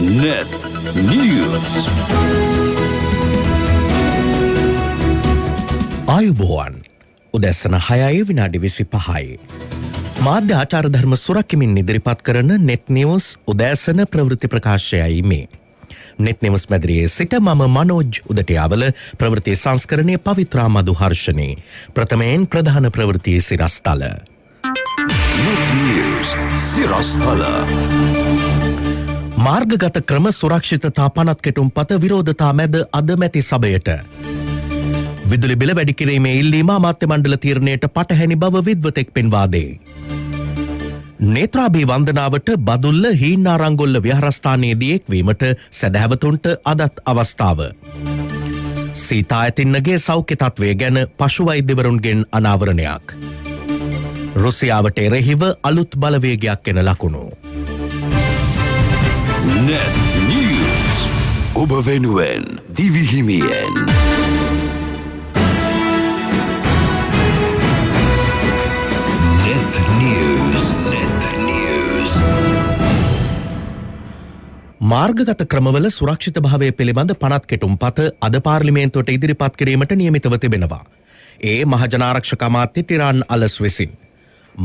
Net News. ආයුබෝවන් උදැස්සන හයයි විනාඩි විසි පහයි. මාධ්‍ය ආචාරධර්ම සුරක්කිමින් ඉදිරිපත් කරන නෙත් නිවස් උදෑසන ප්‍රවෘති ප්‍රකාශයයි මේ. නෙත් නිවස් මැදිරියේ සිට මම මනෝජ් උදටයාවල ප්‍රවෘති සංස්කරණය පවිත්‍රා මදු හර්ෂණය. ප්‍රථමයෙන් ප්‍රධාන ප්‍රවෘතියේ සිරස්ථල. සිරස්ථල. මාර්ගගත ක්‍රම සුරක්ෂිතතා පනත් කෙටුම් පත විරෝධතා මැද අදමැති සබයට. විදුලි බිල වැඩිකිරීමේ ඉල්ලීම මාත්‍ය මණ්ඩල තීරණයට පටහැනි බව විද්වතෙක් පෙන්වාදේ. නේත්‍රාභී වන්දනාවට බදුල්ල හීන්නාරංගොල්ල ව්‍යහරස්ථානයේදියෙක්වීමට සැදැහැවතුන්ට අදත් අවස්ථාව. සීතා ඇතින්නගේ සෞඛ්‍ය තත්වය ගැන පශුවෛද්‍යවරුන්ගෙන් අනාවරණයක්. රුසියාවට එරෙහිව අලුත් බලවේගයක් එෙන ලකුණු. Net News. Obervenuen, Divihimien. Net News. Net News. මාර්ගගත ක්‍රමවල සුරක්ෂිත භාවය පිළිබඳ පනත් කෙටුම් පත අද පාර්ලිමේන්තුවට ඉදිරිපත් කිරීමට නියමිතව තිබෙනවා. ඒ මහජනාරක්ෂක අමාත්‍ය ටිරාන් අලස් විසින්.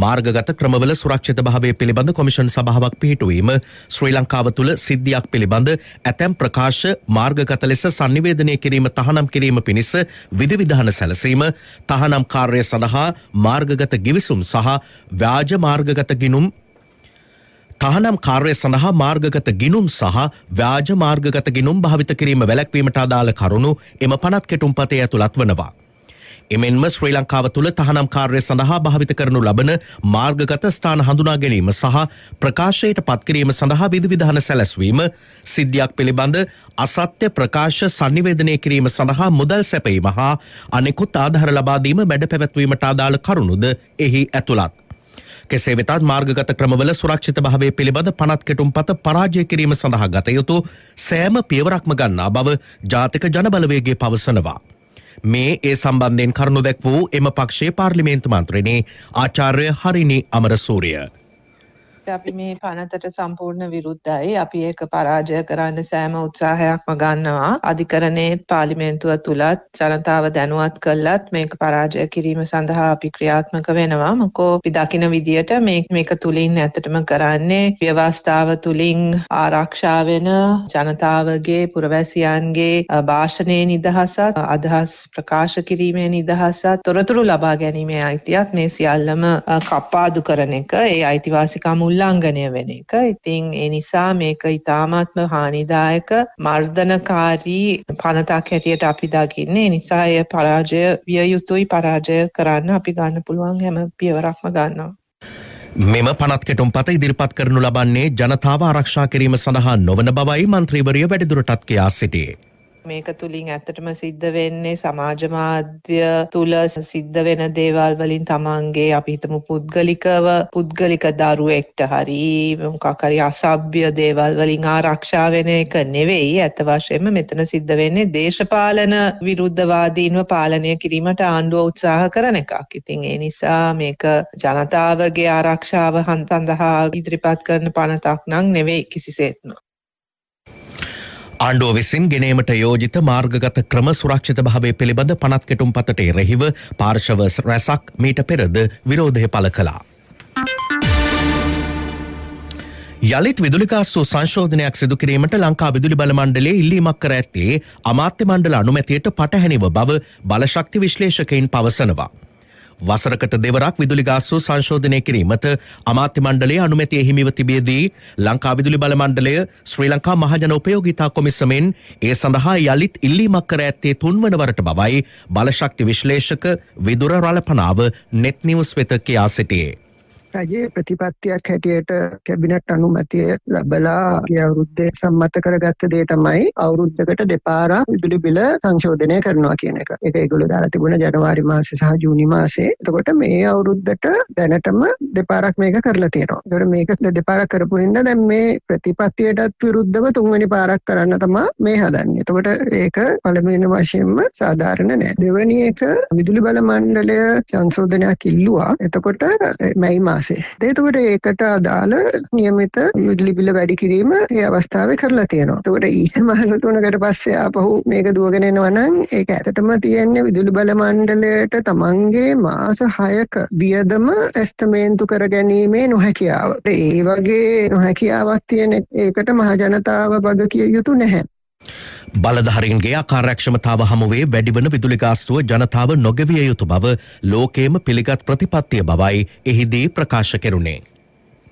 මාර්ගගත ක්‍රමවල සුරක්ෂිත භාවය පිළිබඳ කොමිෂන් සභාවක් පිහිටුවීම ශ්‍රී ලංකාව තුළ සිද්ධියක් පිළිබඳ ඇතැම් ප්‍රකාශ මාර්ගගත ලෙස සංනිවේදනය කිරීම තහනම් කිරීම පිණිස විධවිධාන සැලසීම තහනම් කාර්ය සඳහා මාර්ගගත ගිවිසුම් සහ ව්‍යාජ මාර්ගගත ගිනුම් තහනම් කාර්ය සඳහා මාර්ගගත ගිනුම් සහ ව්‍යාජ මාර්ගගත ගිනුම් භාවිත කිරීම වැලැක්වීමට අදාළ කරුණු එම පනත් කෙටුම්පතේ ඇතුළත් වනවා. එමෙන්ම ශ්‍රී ලංකාව තුළ තහනම් කාර්ය සඳහා භාවිත කරනු ලබන මාර්ගගත ස්ථාන හඳුනා ගැනීම සහ ප්‍රකාශයට පත්කිරීම සඳහා විධවිධාන සැලැස්වීම සිද්ධියක් පිළිබඳ අසත්‍ය ප්‍රකාශ සංනිවේදනය කිරීම සඳහා මුදල් සැපීම හා අනෙකුත් ආධහර ලබාදීම වැඩ පැවැත්වීමට අදාළ කරුණුද එහි ඇතුළත්. කෙසේ වෙතත් මාර්ගගත ක්‍රමවල සුරක්ෂිත භාවය පිළිබඳ පනත් කෙටුම් පත පරාජය කිරීම සඳහා ගතයුතු සෑම පියවරක්ම ගන්නා බව ජාතික ජනබලවේගේ පවසනවා. මේ ඒ සම්බන්ධයෙන් කරුණු දැක් වූ එම පක්ෂයේ පාර්ලිමේන්තු මන්ත්‍රණේ ආචාර්ය හරිනි අමරසූරිය. ඒකට අපි මේ පනතට සම්පූර්ණ විරුද්ධයි. අපි ඒක පරාජය කරන්න සෑම උත්සාහයක්ම ගන්නවා. අධිකරණයේ පාර්ලිමේන්තුව තුලත් ජනතාව දැනුවත් කළත් මේක පරාජය කිරීම සඳහා අපි ක්‍රියාත්මක වෙනවා. මොකෝ අපි දකින විදියට මේක මේක තුලින් ඇත්තටම කරන්නේ ව්‍යවස්ථාව තුලින් ආරක්ෂා වෙන ජනතාවගේ පුරවැසියන්ගේ භාෂණයේ නිදහසත් අදහස් ප්‍රකාශ කිරීමේ නිදහසත් තොරතුරු ලබා ගැනීමේ අයිතියත් මේ සියල්ලම කප්පාදු කරන එක ඒ අයිතිවාසිකම් උල්ලංඝනය වෙන එක. ඉතින් ඒ නිසා මේක ඉතාමත්ම හානිදායක මර්ධනකාරී පනතක් හැටියට අපි දකින්නේ. නිසා එය පරාජය විය යුතුයි පරාජය කරන්න අපි ගන්න පුළුවන් හැම පියවරක්ම ගන්නවා. මෙම පනත් කෙටුම් පත ඉදිරිපත් කරනු ලබන්නේ ජනතාව ආරක්ෂා කිරීම සඳහා නොවන බවයි මන්ත්‍රීවරිය වැඩිදුරටත් කියා සිටියේ. මේක තුලින් ඇත්තටම සිද්ධ වෙන්නේ සමාජ මාධ්‍ය තුල සිද්ධ වෙන දේවල් වලින් තමන්ගේ අපි හිතමු පුද්ගලිකව පුද්ගලික දරුවෙක්ට හරි මොකක් හරි අසභ්‍ය දේවල් වලින් ආරක්ෂා වෙන එක නෙවෙයි ඇත්ත වශයෙන්ම මෙතන සිද්ධ වෙන්නේ දේශපාලන විරුද්ධවාදීන්ව පාලනය කිරීමට ආණ්ඩුව උත්සාහ කරන එකක්. ඉතින් ඒ නිසා මේක ජනතාවගේ ආරක්ෂාව සඳහා ඉදිරිපත් කරන පනතක් නම් නෙවෙයි කිසිසේත්ම. ආණ්ඩුව විසින් ගෙනීමට යෝජිත මාර්ගගත ක්‍රම සුරක්ෂිත භාවය පිළිබඳ පනත් කෙටුම් පතට එරෙහිව පාර්ශව රැසක් මීට පෙරද විරෝධය පළ කළා. යළිත් විදුලිකාස්සූ සංශෝධනයක් සිදුකිරීමට ලංකා විදුලි බලමණ්ඩලේ ඉල්ලීමක් කර ඇත්තේ අමාත්‍ය මණ්ඩල අනුමැතියට පටහැනිව බව බලශක්ති විශ්ලේෂකයින් පවසනවා. වසරකට දෙවරක් විදුලි ගාස්තු සංශෝධනය කිරීමට අමාත්‍ය මණ්ඩලයේ අනුමැතිය හිමිව තිබේදී ලංකා විදුලි බල මණ්ඩලය ශ්‍රී ලංකා මහජන උපයෝගිතා කොමිසමෙන් ඒ සඳහා යළිත් ඉල්ලීමක් කර ඇත්තේ තුන්වන වරට බවයි බලශක්ති විශ්ලේෂක විදුර රලපනාව net news වෙත කියා සිටියේ රජයේ ප්‍රතිපත්තියක් හැටියට කැබිනට් අනුමැතිය ලැබලා ගිය අවුරුද්දේ සම්මත කරගත්ත දේ තමයි අවුරුද්දකට දෙපාරක් විදුලි බිල සංශෝධනය කරනවා කියන එක. ඒක ඒගොල්ලෝ දාලා තිබුණ ජනවාරි මාසේ සහ ජූනි මාසේ. එතකොට මේ අවුරුද්දට දැනටම දෙපාරක් මේක කරලා තියෙනවා. ඒතකොට මේක දෙපාරක් කරපු හින්දා දැන් මේ ප්‍රතිපත්තියටත් විරුද්ධව තුන්වෙනි පාරක් කරන්න තමයි මේ හදන්නේ. එතකොට ඒක පළමුවෙනි වශයෙන්ම සාධාරණ නෑ. දෙවෙනි එක විදුලි බල මණ්ඩලය සංශෝධනයක් ඉල්ලුවා. එතකොට මැයි මාස පස්සේ. එතකොට ඒකට අදාළ නියමිත විදුලි බිල වැඩි කිරීම ඒ අවස්ථාවේ කරලා තියෙනවා. එතකොට ඊට මාස තුනකට පස්සේ ආපහු මේක දුවගෙන එනවා නම් ඒක ඇත්තටම තියෙන්නේ විදුලි බල මණ්ඩලයට තමන්ගේ මාස 6ක වියදම එස්තමේන්තු කරගැනීමේ නොහැකියාව. ඒ වගේ නොහැකියාවක් තියෙන ඒකට මහ ජනතාව වග කිය යුතු නැහැ. බලධහරින්ගේ ආකාරක්ෂමතාව හමුවේ වැඩිවන විදුලිගාස්තුව ජනතාව නොගවිය යුතු බව ලෝකේම පිළිගත් ප්‍රතිපත්තිය බවයි එහිදී ප්‍රකාශ කෙරුණේ.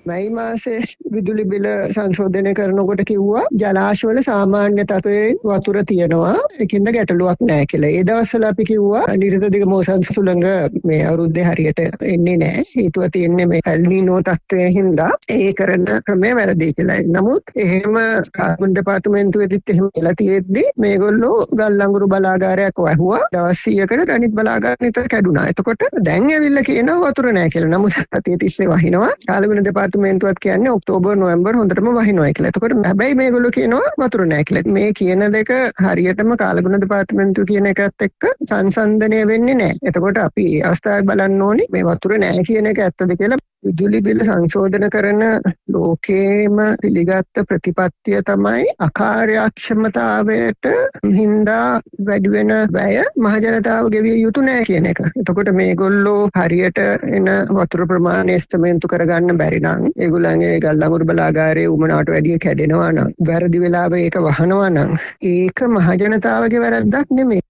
මැයි මාසේ විදුලි බිල සංශෝධනය කරනකොට කිව්වා ජලාශවල සාමාන්‍ය තත්වයෙන් වතුර තියෙනවා එකින්ද ගැටලුවක් නෑ කියලා. ඒ දවස්වල අපි කිව්වා නිරතදිග මෝසන් සුළඟ මේ අවුරුද්දේ හරියට එන්නේ නෑ. හේතුව තියෙන්නේ මේ ඇල්නිනෝ තත්ත්වයෙන් හින්දා ඒ කරන ක්‍රමය වැරදි කියලා. නමුත් එහෙම කාබන් දෙපාර්තමේන්තුවේදීත් එහෙම වෙලා තියෙද්දි මේගොල්ලෝ ගල්ලංගුරු බලාගාරයක් වහුවා. දවස් 100කට ගණිත බලාගාර නිතර කැඩුනා. එතකොට දැන් ඇවිල්ලා කියනවා වතුර නෑ කියලා. නමුත් අතේ තිස්සේ වහිනවා. කාලගුණ දෙපාර්තමේන්තුවේ දෙපාර්තමේන්තුවත් කියන්නේ ඔක්තෝබර් නොවැම්බර් හොඳටම වහිනවා කියලා. එතකොට හැබැයි මේගොල්ලෝ කියනවා වතුර නැහැ කියලා. මේ කියන දෙක හරියටම කාලගුණ දෙපාර්තමේන්තුව කියන එකත් එක්ක සංසන්දනය වෙන්නේ නැහැ. එතකොට අපි අවස්ථාවේ බලන්න ඕනේ මේ වතුර නැහැ කියන එක ඇත්තද කියලා. විදුලි බිල සංශෝධන කරන ලෝකේම පිළිගත්ත ප්‍රතිපත්තිය තමයි අකාර්යක්ෂමතාවයට හින්දා වැඩි වෙන වැය මහජනතාව ගෙවිය යුතු නෑ කියන එක. එතකොට මේගොල්ලෝ හරියට එන වතුර ප්‍රමාණය ස්තමෙන්තු කරගන්න බැරි නම් ඒගොල්ලන්ගේ ගල්ලඟුරු බලාගාරයේ උමනාට වැඩිය කැඩෙනවා නම් වැරදි වෙලාව ඒක වහනවා නම් ඒක මහජනතාවගේ වැරද්දක් නෙමෙයි.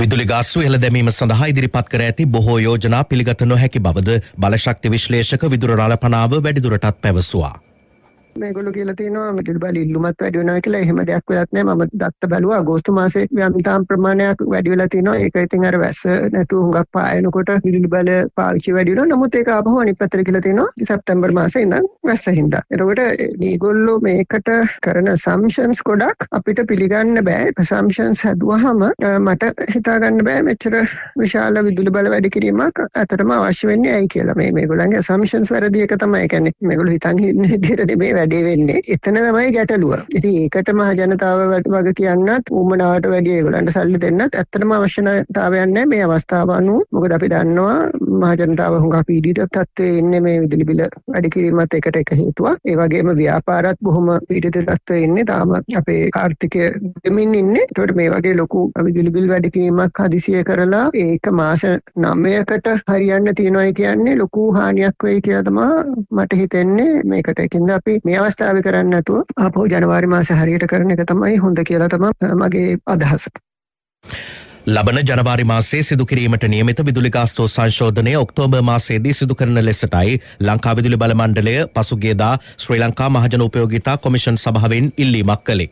විදුලි ගාස්තු ඉහළ දැමීම සඳහා ඉදිරිපත් කර ඇති බොහෝ යෝජනා පිළිගත නොහැකි බවද බලශක්ති විශ්ලේෂක විදුර රාලපනාව වැඩිදුරටත් පැවසුවා. මේගොල්ලෝ කියලා තියෙනවා මෙතන බල ඉල්ලුමත් වැඩි වෙනවා කියලා එහෙම දෙයක් වෙලත් නැහැ මම දත්ත බැලුවා අගෝස්තු මාසේ යම්තාම් ප්‍රමාණයක් වැඩි වෙලා තිනවා ඒක ඉතින් අර වැස්ස නැතුව හුඟක් පායනකොට හිලිලි බල පාවිච්චි වැඩි වෙනවා නමුත් ඒක ආපහු අනිත් පැත්තට කියලා තිනවා සැප්තැම්බර් මාසේ ඉඳන් වැස්ස හින්දා එතකොට මේගොල්ලෝ මේකට කරන සම්ෂන්ස් ගොඩක් අපිට පිළිගන්න බෑ සම්ෂන්ස් හැදුවහම මට හිතාගන්න බෑ මෙච්චර විශාල විදුලි බල වැඩි කිරීමක් ඇත්තටම අවශ්‍ය වෙන්නේ ඇයි කියලා මේ මේගොල්ලන්ගේ සම්ෂන්ස් වැරදි එක තමයි කියන්නේ මේගොල්ලෝ හිතන් හිටියට නෙමෙයි වැඩේ වෙන්නේ එතන තමයි ගැටලුව ඉති ඒකට මහ ජනතාව වග කියන්නත් උමනාවට වැඩිය ගොලන්ට සල්ලි දෙන්නත් ඇත්තටම අවශ්‍යනතාවයන්න මේ අවස්ථාව අනුව මොකද අපි දන්නවා මහජනතාව හුඟ පීඩිත තත්ත්වය එන්න මේ විදුලි බිල වැඩි කිරීමත් එකට එක හේතුවක් ඒවගේම ව්‍යාපාරත් බොහොම පීඩිත තත්ත්වය එන්නේ තාම අපේ කාර්ථිකය දෙමින් ඉන්න තොට මේ වගේ ලොකු විදුලිබිල් වැඩකිරීමක් හදිසිය කරලා ඒක මාස නම්මයකට හරියන්න තියෙනවයි කියන්නේ ලොකු හානියක් වෙයි කියතමා මට හිතෙන්නේ මේකට එකද අපි මේ මේ අවස්ථාව කරන්න නැතුව අපෝ ජනවාරි මාස හරියට කරන එක තමයි හොඳ කියලා තම මගේ අදහස. ලබන ජනවාරි මාසේ සිදුකිරීමට නියමිත විදුලිකාස්තෝ සංශෝධනය ඔක්තෝබර් මාසේදී සිදුකරන ලෙසටයි ලංකා විදුලි බලමණ්ඩලය පසුගේදා ශ්‍රී ලංකා මහජන උපයෝගිතා කොමිෂන් සභාවෙන් ඉල්ලීමක් කළේ.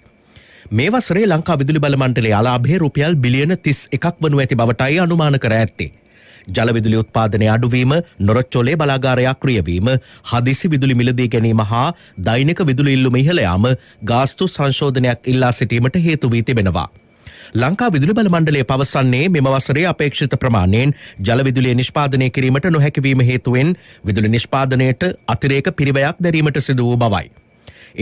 මේ වසරේ ලංකා විදුලි බලමණ්ඩලේ අලාභේ රුපියල් බිලියන තිස් එකක් වනු ඇති බවටයි අනුමාන කර ඇත්තේ. ජලවිදුලි උත්පාදනය අඩුවීම නොරොච්චොලේ බලාගාරයක් ක්‍රියවීම හදිසි විදුලි මිලදී ගැනීම හා දෛනික විදුලි ඉල්ලුම ඉහළයාම ගාස්තු සංශෝධනයක් ඉල්ලා සිටීමට හේතු වී තිබෙනවා. ලංකා විදුලි බල මණ්ඩලය පවසන්නේ මෙම වසරේ අපේක්ෂිත ප්‍රමාණයෙන් ජලවිදුලිය නිෂ්පාදනය කිරීමට නොහැකිවීම හේතුවෙන් විදුලි නිෂ්පාදනයට අතිරේක පිරිවයක් දැරීමට සිදුවූ බවයි.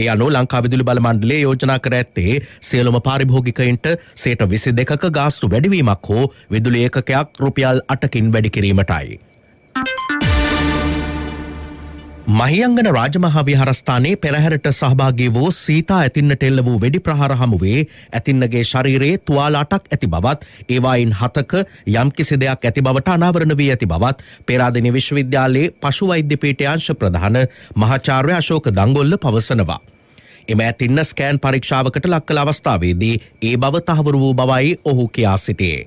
ඒ අනු ලංකා විදුලි බල මණ්ඩලේ යෝජනා කර ඇත්තේ සියලුම පාරිභෝගිකයින්ට සේට විසි දෙකක ගාස්තු වැඩිවීමක් හෝ විදුලි ඒකකයක් රුපියල් අටකින් වැඩිකිරීමටයි. මහියංගන රාජමහා විහාරස්ථානයේ පෙරහැරට සහභාගී වූ සීතා ඇතින්නට එල්ල වූ වෙඩි ප්‍රහාර හමුවේ ඇතින්නගේ ශරීරයේ තුවාල අටක් ඇති බවත් ඒවායින් හතක යම්කිසි දෙයක් ඇති බවට අනාවරණ වී ඇති බවත් පේරාදෙණිය විශ්වවිද්‍යාලයේ පශු වෛද්‍ය පීඨයේ අංශ ප්‍රධාන මහාචාර්ය අශෝක දංගොල්ල පවසනවා. එම ඇතින්න ස්කෑන් පරීක්ෂාවකට ලක් කළ අවස්ථාවේදී ඒ බව තහවුරු වූ බවයි ඔහු කියා සිටියේ.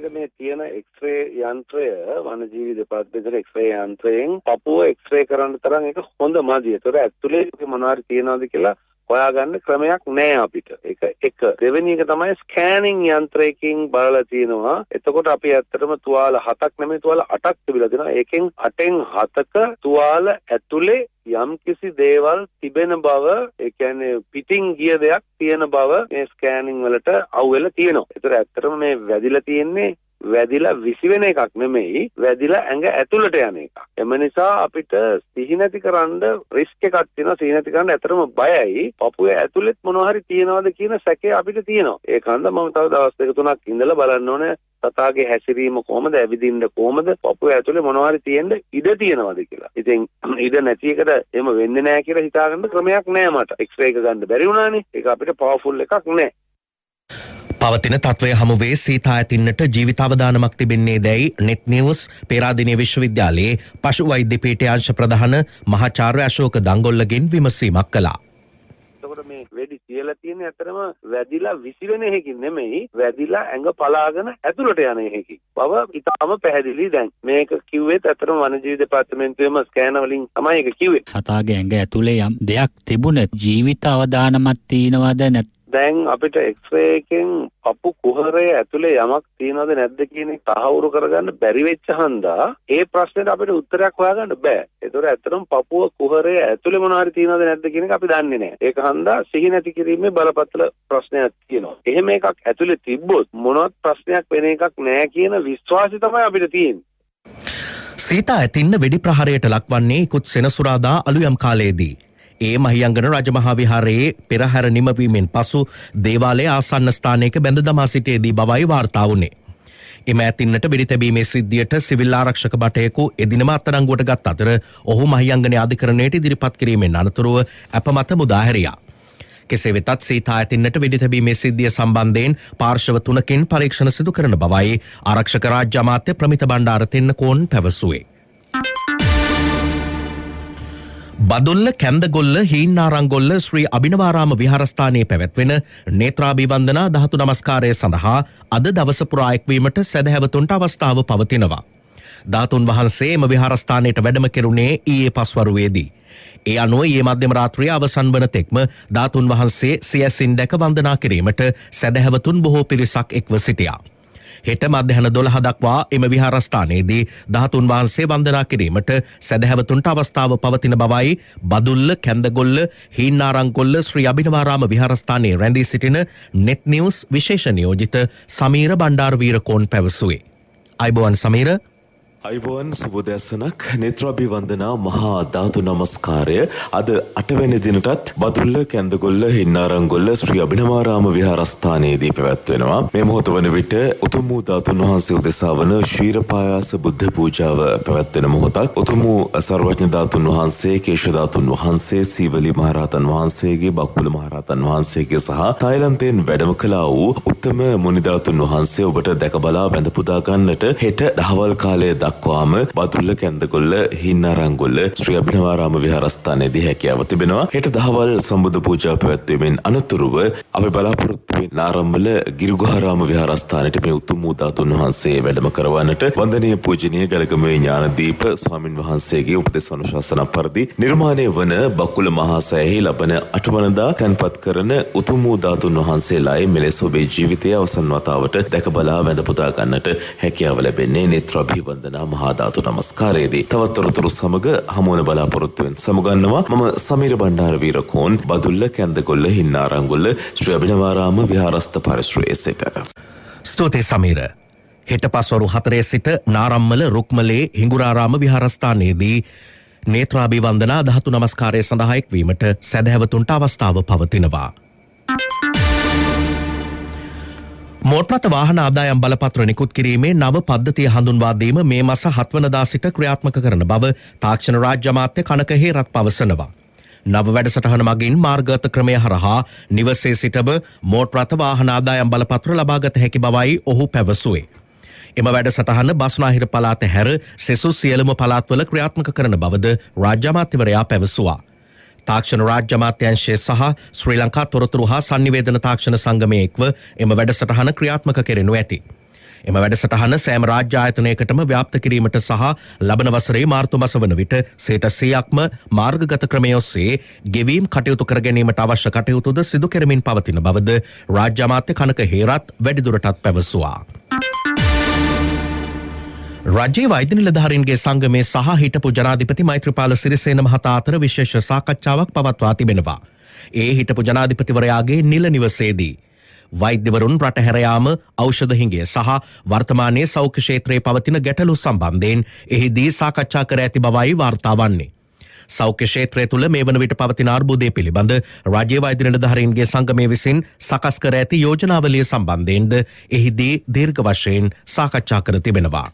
අපිට මේ තියෙන එක්ස්රේ යන්ත්‍රය වනජීවි දෙපාර්තමේන්තුවේ එක්ස්රේ යන්ත්‍රයෙන් පපුව එක්ස්රේ කරන්න තරම් ඒක හොඳ මදි. ඒතර ඇතුලේ මොනවාරි තියනවාද කියලා හොයාගන්න ක්‍රමයක් නෑ අපිට. ඒක එක දෙවෙනි එක තමයි ස්කෑනින් යන්ත්‍රයකින් බලලා තිනවා. එතකොට අපි ඇත්තටම තුවාල හතක් නෙමෙයි තුවාල අටක් තිබිලා තිනවා. ඒකෙන් අටෙන් හතක තුවාල ඇතුලේ යම් කිසි දේවල් තිබෙන බව ඒ කියන්නේ පිටින් ගිය දෙයක් තියෙන බව මේ ස්කෑනින් වලට අවුල තියෙනවා. ඒතර ඇත්තටම මේ වැදිලා තියෙන්නේ වැදිලා විසිවෙන එකක් නෙමෙයි වැදිලා ඇඟ ඇතුළට යන එකක්. එම නිසා අපිට සිහි නැතිකරන්න රිස්ක් එකක් තියෙනවා. සිහි නැතිකරන්න ඇතරම බයයි. පපුව ඇතුළෙත් මොනවා හරි තියනවද කියන සැකය අපිට තියෙනවා. ඒක හන්ද මම තව දවස් දෙක තුනක් ඉඳලා බලන්න ඕනේ සතාගේ හැසිරීම කොහමද ඇවිදින්න කොහමද පපුව ඇතුලේ මොනවා හරි තියෙන්න ඉඩ තියනවාද කියලා. ඉතින් ඉඩ නැති එකට එහෙම වෙන්නේ නැහැ කියලා හිතාගන්න ක්‍රමයක් නැහැ මට. එක්ස්රේ එක ගන්න බැරි වුණානේ. ඒක අපිට පවර්ෆුල් එකක් නැහැ. පවතින තත්වය හමුවේ සීතා ඇතින්නට ජීවිතාවදානමක් තිබෙන්නේ දැයි නෙත් නිවස් පේරාදිනය විශ්වවිද්‍යාලයේ පශු වෛද්‍ය පීටයංශ ප්‍රධාන මහාචාර්ය අශෝක දංගොල්ලගෙන් විමසීමක් කළා. එතකොට මේ වෙඩි කියලා තියෙන ඇතරම වැදිලා විසිරෙන එකකින් නෙමෙයි වැදිලා ඇඟ පලාගෙන ඇතුළට යන එකකින් බව ඉතාම පැහැදිලි දැන් මේක කිව්වෙත් ඇතරම වනජීවි දෙපාර්තමේන්තුවේම ස්කෑන වලින් තමයි ඒක කිව්වේ සතාගේ ඇඟ ඇතුලේ යම් දෙයක් තිබුණත් ජීවිත අවදානමක් තියනවාද නැත්නම් දැන් අපිට එක්ස්රේ එකෙන් පපු කුහරය ඇතුලේ යමක් තියෙනවද නැද්ද කියන එක තහවුරු කරගන්න බැරි වෙච්ච හන්දා ඒ ප්‍රශ්නෙට අපිට උත්තරයක් හොයාගන්න බෑ. ඒතොර ඇත්තටම පපුව කුහරය ඇතුලේ මොනවා හරි තියෙනවද නැද්ද කියන එක අපි දන්නේ නෑ. ඒක හන්දා සිහි නැති කිරීමේ බලපතල ප්‍රශ්නයක් තියෙනවා. එහෙම එකක් ඇතුලේ තිබ්බොත් මොනවත් ප්‍රශ්නයක් වෙන එකක් නෑ කියන විශ්වාසය තමයි අපිට තියෙන්නේ. සීතා ඇතින්න වෙඩි ප්‍රහරයට ලක්වන්නේ කුත් සෙනසුරාදා අලුයම් කාලයේදී. ඒ මහියංගන රජමහා විහාරයේ පෙරහැර නිමවීමෙන් පසු දේවාලය ආසන්න ස්ථානයක බැඳ දමා සිටයේදී බවයි වාර්තා වුණේ. එම ඇතින්නට බිරිතැබීමේ සිද්ධියට සිවිල් ආරක්ෂක බටයකු එදිනම අත්තරංගුවට ගත් අතර ඔහු මහියංගන අධිකරණයට ඉදිරිපත් කිරීමෙන් අනතුරුව ඇපමත මුදාහැරයා. කෙසේ වෙතත් සීතා ඇතින්නට වෙඩිතැබීමේ සිද්ධිය සම්බන්ධයෙන් පාර්ශව තුනකින් පරීක්ෂණ සිදු කරන බවයි ආරක්ෂක රාජ්‍ය අමාත්‍ය ප්‍රමිත බණ්ඩාර තෙන්නකෝන් පැවසුවේ. බදුල්ල කැම්දගොල්ල හීන්නාරංගොල්ල ශ්‍රී අභිනවාරාම විහාරස්ථානයේ පැවැත්වෙන නේත්‍රාභිවන්දනා දහතු නමස්කාරය සඳහා අද දවස පුරා එක්වීමට සැදැහැවතුන්ට අවස්ථාව පවතිනවා. ධාතුන් වහන්සේ එම විහාරස්ථානයට වැඩම කෙරුණේ ඊයේ පස්වරුවේදී. ඒ අනුව ඒ මධ්‍යම රාත්‍රිය අවසන් වන තෙක්ම ධාතුන් වහන්සේ සියසින් දැක වන්දනා කිරීමට සැදැහැවතුන් බොහෝ පිරිසක් එක්ව සිටියා. හෙට මධ්‍යහන දොළහ දක්වා එම විහාරස්ථානයේදී දහතුන් වහන්සේ වන්දනා කිරීමට සැදැහැවතුන්ට අවස්ථාව පවතින බවයි බදුල්ල කැන්දගොල්ල හින්නාරංකොල්ල ශ්‍රී අභිනවාරාම විහාරස්ථානයේ රැඳී සිටින නෙත් නිවස් විශේෂ නියෝජිත සමීර බණ්ඩාරවීරකෝන් පැවසුවේ. අයිබෝවන් සමීර අයිබෝන් සුබදැස්සනක් නේත්‍රාභිවන්දනා මහා ධාතු නමස්කාරය අද අටවැනි දිනටත් බතුල්ල කැන්දගොල්ල හින්නාරංගොල්ල ශ්‍රී අභිනවාරාම විහාරස්ථානයේදී පැවැත්වෙනවා මේ මොහොත වන විට උතුම් වූ ධාතුන් වහන්සේ උදෙසා වන ශීරපායාස බුද්ධ පූජාව පැවැත්වෙන මොහොතක් උතුම් වූ සර්වඥ ධාතුන් වහන්සේ කේශ ධාතුන් වහන්සේ සීවලි මහරහතන් වහන්සේගේ බක්කුල මහරහතන් වහන්සේගේ සහ තායිලන්තයෙන් වැඩම කළා වූ උත්තම මුනි ධාතුන් වහන්සේ ඔබට දැකබලා වැඳ පුදා ගන්නට හෙට දහවල් කාලයේ දක් දක්වාම බදුල්ල කැන්දගොල්ල හින්නරංගොල්ල ශ්‍රී අභිනවාරාම විහාරස්ථානයේදී හැකියාව තිබෙනවා. හෙට දහවල් සම්බුදු පූජා පැවැත්වීමෙන් අනතුරුව අපි බලාපොරොත්තු වෙන ආරම්භල ගිරිගුහාරාම විහාරස්ථානයේ මේ උතුම් වූ ධාතුන් වහන්සේ වැඩම කරවන්නට වන්දනීය පූජනීය ගලගමුවේ ඥානදීප ස්වාමින් වහන්සේගේ උපදෙස් අනුශාසන පරිදි නිර්මාණය වන බකුල මහා සෑයෙහි ලබන අටවනදා තැන්පත් කරන උතුම් වූ ධාතුන් වහන්සේලායි මෙලෙස ඔබේ ජීවිතයේ අවසන් වතාවට දැක බලා වැඳ පුදා ගන්නට හැකියාව ලැබෙන්නේ නේත්‍රාභිවන්දනා මහාධාතු නමස්කාරයේදී තවත්තොරතුරු සමඟ හමුවන බලාපොරොත්තුවෙන් සමුගන්නවා මම සමීර බණ්ඩාරවීර කෝන් බදුල්ල කැන්දගොල්ල හින්නාරංගුල්ල ශ්‍රී අභිනවාරාම විහාරස්ථ පරිශ්‍රයේ සිට. ස්තුතියි සමීර. හෙට පස්වරු හතරේ සිට නාරම්මල රුක්මලේ හිඟුරාරාම විහාරස්ථානයේදී නේත්‍රාභී වන්දනා දහතු නමස්කාරය සඳහා එක්වීමට සැදැහැවතුන්ට අවස්ථාව පවතිනවා. මෝට්‍රත වාහන ආදායම් බලපත්‍ර නිකුත් කිරීමේ නව පද්ධතිය හඳුන්වාදීම මේ මස හත්වනදා සිට ක්‍රියාත්මක කරන බව තාක්ෂණ රාජ්‍ය මාත්‍ය කනක හේරත් පවසනවා. නව වැඩසටහන මගින් මාර්ගත ක්‍රමය හරහා නිවසේ සිටම මෝට්‍රත වාහන ආදායම් බලපත්‍ර ලබාගත හැකි බවයි ඔහු පැවසුවේ. එම වැඩසටහන බස්නාහිර පලාත හැර සෙසු සියලම පලාත්වල ක්‍රියාත්මක කරන බවද රාජ්‍යමාත්‍යවරයා පැවසුවා. තාක්ෂණ රාජ්‍ය අමාත්‍යංශය සහ ශ්‍රී ලංකා තොරතුරු හා සංනිවේදන තාක්ෂණ සංගමයෙක්ව එම වැඩසටහන ක්‍රියාත්මක කෙරෙනු ඇති. එම වැඩසටහන සෑම රාජ්‍ය ආයතනයකටම ව්‍යාප්ත කිරීමට සහ ලබන වසරේ මාර්තු මස වන විට සේට සියයක්ම මාර්ගගත ක්‍රමය ඔස්සේ ගෙවීම් කටයුතු කර ගැනීමට අවශ්‍ය කටයුතුද සිදු කරමින් පවතින බවද රාජ්‍යමාත්‍ය කනක හේරත් වැඩිදුරටත් පැවසවා. රජයේ වෛද්‍ය නිලධාරීන්ගේ සංගමේ සහ හිටපු ජනාධිපති මෛත්‍රපාල සිරිසේන මහතා අතර විශේෂ සාකච්ඡාවක් පවත්වා තිබෙනවා. ඒ හිටපු ජනාධිපතිවරයාගේ නිල නිවසේදී. වෛද්‍යවරුන් රට හැරයාම ඖෂධහිගේ සහ වර්තමානයේ සෞඛ්‍ය ෂේත්‍රයේ පවතින ගැටලු සම්බන්ධයෙන් එහිදී සාකච්ඡා කර ඇති බවයි වාර්තාවන්නේ. සෞඛ්‍ය ෂේත්‍රය තුළ මේ වන විට පවතින අර්බුදය පිළිබඳ රජය වෛදිනලධහරන්ගේ සංගමය විසින් සකස් කර ඇති යෝජනාවලිය සම්බන්ධයෙන්ද එහිදී දීර්ඝ වශයෙන් සාකච්ඡා කර තිබෙනවා.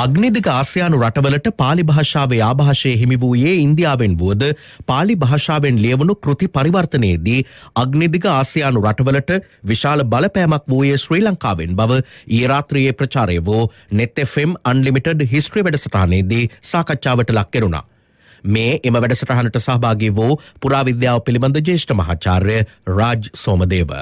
අග්නිදික ආසියානු රටවලට පාලි භාෂාවේ ආභාෂය හිමි වූයේ ඉන්දියාවෙන් වුවද පාලි භාෂාවෙන් ලියවුණු කෘති පරිවර්තනයේදී අග්නිදික ආසියානු රටවලට විශාල බලපෑමක් වූයේ ශ්‍රී ලංකාවෙන් බව ඊරාත්‍රයේ ප්‍රචාරය වූ නෙත්තෙෆම් අන්ලිමිටඩ් හිස්ට්‍රී වැඩසටානයේදී සාකච්ඡාවට ලක් කෙරුණා. මේ එම වැඩසටහනට සහභාගී වූ පුරාවිද්‍යාව පිළිබඳ ජේෂ්ඨ මහාචාර්ය රාජ් සෝමදේව.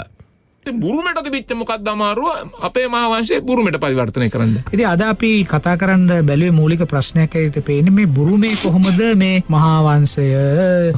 බුරුමට තිබිච්ච මොකක්ද අමාරුව අපේ මහාවංශයේ බුරුමට පරිවර්තනය කරන්න. ඉතින් අද අපි කතා කරන්න බැලුවේ මූලික ප්‍රශ්නයක් ඇරෙට පේන්නේ මේ බුරුමේ කොහොමද මේ මහාවංශය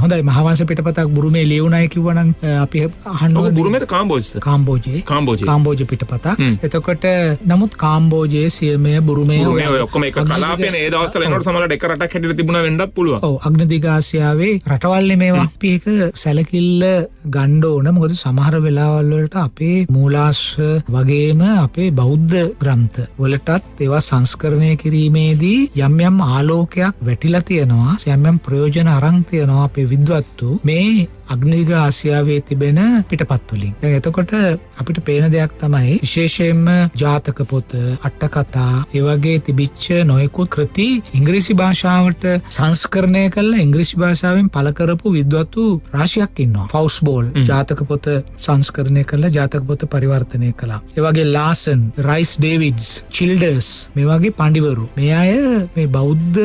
හොඳයි මහාවංශ පිටපතක් බුරුමේ ලියුණායි කිව්වනම් අපි අහන්න ඕනේ බුරුමේද කාම්බෝජ්ද? කාම්බෝජේ. කාම්බෝජේ. කාම්බෝජේ පිටපතක්. එතකොට නමුත් කාම්බෝජේ සියමය බුරුමේ ඔය ඔක්කොම එක කලාපේ මේ දවස්වල එනකොට සමහරවිට එක රටක් හැටියට තිබුණා වෙන්නත් පුළුවන්. ඔව් අග්නදිග ආසියාවේ රටවල් මේවා අපි එක සැලකිල්ල ගන්න ඕන මොකද සමහර වෙලාවල් වලට අපේ මූලාශ්‍ර වගේම අපේ බෞද්ධ ග්‍රන්ථ වලටත් ඒවා සංස්කරණය කිරීමේදී යම්යම් ආලෝකයක් වැටිලා තියෙනවා යම්යම් ප්‍රයෝජන අරංතියනවා අපේ විද්වත්තු මේ අග්නිග ආසියාවේ තිබෙන පිටපත්තුලින් දැන් එතකොට අපිට පේන දෙයක් තමයි විශේෂයෙන්ම ජාතක පොත අට්ටකතා ඒවගේ තිබිච්ච නොයෙකුත් කෘති ඉංග්‍රීසි භාෂාවට සංස්කරණය කල්ලා ඉංග්‍රිසි භාෂාවෙන් පලකරපු විද්වතු රාශයක් ඉන්නවා ෆවස් බෝල් ජාතක පොත සංස්කරණය කරලා ජාතක පොත පරිවර්තනය කලා ඒවගේ ලාසන් රයිස් ඩේවිඩ්ස් චිල්ඩර්ස් මේ වගේ පඩිවරු මේ අය මේ බෞද්ධ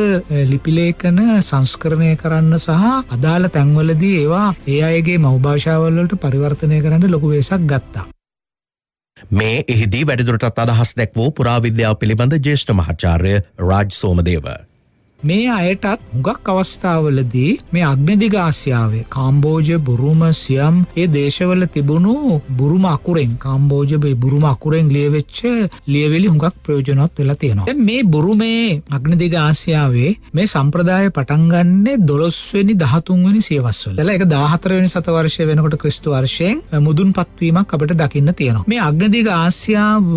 ලිපිලේකන සංස්කරණය කරන්න සහ අදාළ තැන්වලදී ඒවා ඒ අයගේ මවභාෂාවල්ලට පරිවර්තනය කරන්න ලොකු වේශක් ගත්තා. මේ එහිදී වැඩදුරටත් අදහස් දැක්වූ පුරාවිද්‍යාව පිළිබඳ ජේෂ්ඨ මහචාර්ය රාජ් සෝමදේව. මේ අයටත් හුඟක් අවස්ථාවලදී මේ අග්නදිග ආසියාවේ කාම්බෝජ බුරුම සියම් ඒ දේශවල තිබුණු බුරුම අකුරෙන් කාම්බෝජ බුරුම අකුරෙන් ලියවෙච්ච ලියවෙලි හුඟක් ප්‍රයෝජනවත් වෙලා තියෙනවා මේ බුරුමේ අග්නදිග ආසියාවේ මේ සම්ප්‍රදාය පටන්ගන්නේ දොළොස්වෙනි දහතුන්වනි සියවස්වල එක දාහතරවනි සතවර්ශය වෙනකොට ක්‍රිස්තු වර්ශයෙන් මුදුන් පත්වීමක් අපට දකින්න තියෙනවා මේ අග්නදිග ආසියාව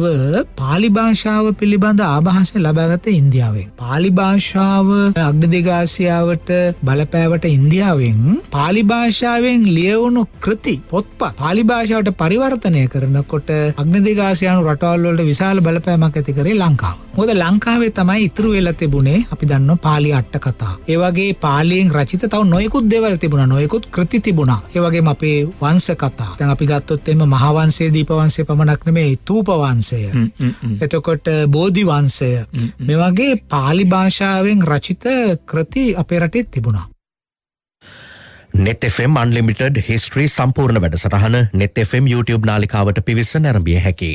පාලිභාෂාව පිළිබඳ ආභාෂය ලබාගත ඉන්දියාවේ පාලිභාෂාව අග්‍රදිගාශයාවට බලපෑවට ඉන්දියාවෙන් පාලිභාෂාවෙන් ලියවුණු කෘති පොත්පත් පාලිභාෂාවට පරිවර්තනය කරනකොට අග්‍රදිගාශයනු රටවල්වලට විශාල බලපෑමක් ඇති කරේ ලංකාව. මොද ලංකාවේ තමයි ඉතුරු වෙලා තිබුණේ අපි දන්න පාලි අට්ට කතා. ඒවගේ පාලියෙන් රචිත තව නොයකුත් දෙවල් තිබුණ නොයකුත් කෘති තිබුණා. ඒවගේ අපේ වංස කතා. දැන් අපි ගත්තොත් එම මහාවංශයේ දීපවංශය පමණක් නෙමෙයි තූපවංශය. එතකොට බෝධි වංශය. මේ වගේ පාලි භාෂාවෙන් රච රචිත කෘති අපේ රටෙත් තිබුණා. නෙත්Fම් අන්ලිමිටඩ් හිස්ට්‍රී සම්පූර්ණ වැඩසටහන නෙත්Fම් YouTube නාලිකාවට පිවිස නැරඹිය හැකි.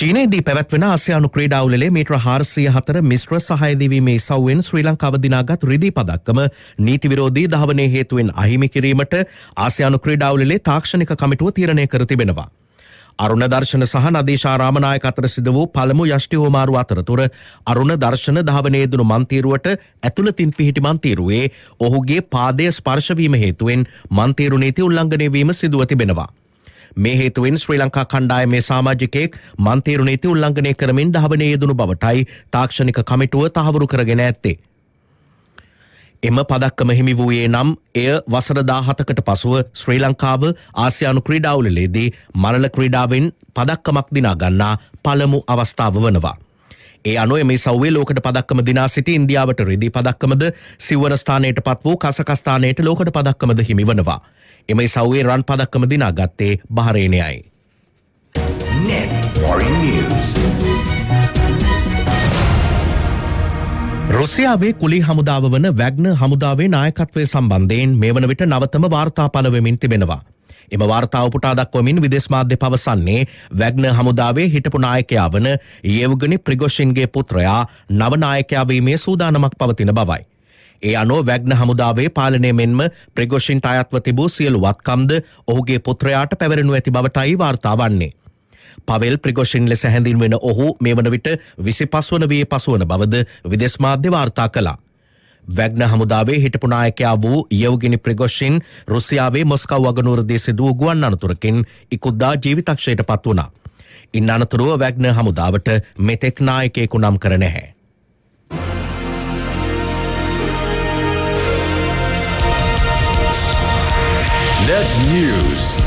චීනයේදී පැවැත්වෙන ආසියානු ක්‍රීඩාවුලේ මීටර හාරසිය හතර මිශ්‍ර සහයදිවීමේ සව්වෙන් ශ්‍රී ලංකාව දිනාගත් රිදී පදක්කම නීති විරෝධී ධාවනය හේතුවෙන් අහිමි කිරීමට ආසියානු ක්‍රීඩාවුලේ තාක්ෂණික කමිටුව තීරණය කර තිබෙනවා. අරුණ දර්ශන සහ නදේශා රාමනායක අතර සිද වූ පළමු යෂ්ටි හෝමාරු අතරතුර අරුණ දර්ශන ධාවනයේ දුණු මන්තීරුවට ඇතුළතින් පිහිටි මන්තීරුවේ ඔහුගේ පාදය ස්පර්ශවීම හේතුවෙන් මන්තීරු නීති උල්ලංඝනය වීම සිදුව තිබෙනවා. මේ හේතුවෙන් ශ්‍රී ලංකා කණ්ඩායමේ සාමාජිකයෙක් මන්තීරු නීති උල්ලංඝනය කරමින් ධාවනයේ යෙදුණු බවටයි තාක්ෂණික කමිටුව තහවුරු කරගෙන ඇත්තේ. එම පදක්කම හිමි වූයේ නම් එය වසර දාහතකට පසුව ශ්‍රී ලංකාව ආසියානු ක්‍රීඩාවලලේදී මරල ක්‍රීඩාවෙන් පදක්කමක් දිනාගන්නා පළමු අවස්ථාව වනවා. ඒ අනුව මේ සව්වේ ලෝකට පදක්කම දිනා සිටි ඉන්දියාවට රෙදී පදක්කමද සිවරස්ථානයට පත් වූ කසකස්ථානයට ලෝකට පදක්කමද හිමිවනවා. එම සව්වේ රන් පදක්කම දිනා ගත්තේ බහරේණයයි. net foreign news රුසියාවේ කුලි හමුදාව වන වැග්න හමුදාවේ නායකත්වය සම්බන්ධයෙන් මේ වන විට නවතම වාර්තා පලවමින් තිබෙනවා. එම වාර්තාව පුටාදක්වමින් විදෙස් මාධ්‍ය පවසන්නේ වැග්න හමුදාවේ හිටපු නායකයා වන ඒවගනි ප්‍රිගොෂින්ගේ පුත්‍රයා නවනායකයාවීමේ සූදානමක් පවතින බවයි. ඒ අනෝ වැග්න හමුදාවේ පාලනය මෙන්ම ප්‍රිගොෂින්ට අයත්ව තිබූ සියලු වත්කම්ද ඔහුගේ පුත්‍රයාට පැවරෙනු ඇති බවටයි වාර්තාවන්නේ. පවල් ප්‍රගෝෂෙන් ලෙස හැඳින් වෙන ඔහු මේ වන විට විසි පස්වන වයේ පසුවන බවද විදෙස් මාධ්‍ය වාර්තා කලා. වැග්න හමුදාවේ හිටපුනායකයා වූ යවගිනි ප්‍රගොෂ්ෂෙන් රුසියාවේ මොස්කව වගනුරදේ සිදුව ගුවන් අනතුරකින් ඉකුද්දා ජීවිතක්ෂයට පත් වුණා. ඉන් අනතුරුව වැග්න හමුදාවට මෙතෙක් නායකයෙකු නම් කර නැහැ. Net News.